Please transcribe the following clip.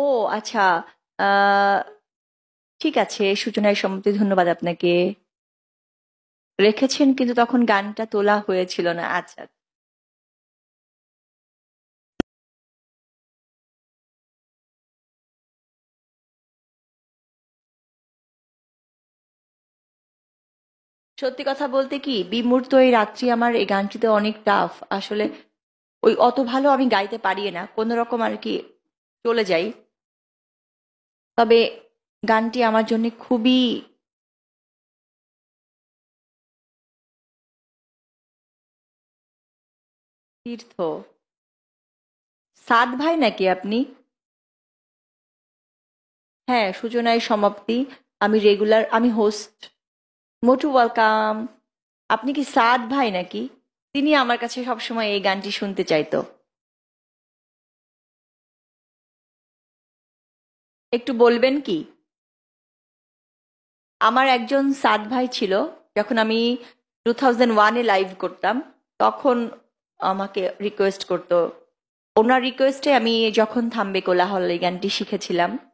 ও আচ্ছা ঠিক আছে। সূচনায় সম্মতি ধন্যবাদ আপনাকে। রেখেছেন কিন্তু তখন গানটা তোলা হয়েছিল না। আচ্ছা। সত্যি কথা বলতে কি, বিমূর্ত এই রাত্রি আমার এই গানটিতে অনেক টাফ। আসলে ওই অত ভালো আমি গাইতে পারি না। আর কি চলে যাই তবে গানটি আমার জন্য খুবই তীর্থ সাদ ভাই নাকি আপনি হ্যাঁ সূচনায় সমাপ্তি আমি রেগুলার আমি হোস্ট মোটু ওয়েলকাম আপনি কি সাদ ভাই নাকি তিনি আমার কাছে সবসময় এই গানটি শুনতে চাইতো একটু বলবেন কি আমার একজন সাদ ভাই ছিল যখন আমি টু থাউজেন্ড ওয়ানে লাইভ করতাম তখন আমাকে রিকোয়েস্ট করতো ওনার রিকোয়েস্টে আমি যখন থামবে কোলাহল এই গানটি শিখেছিলাম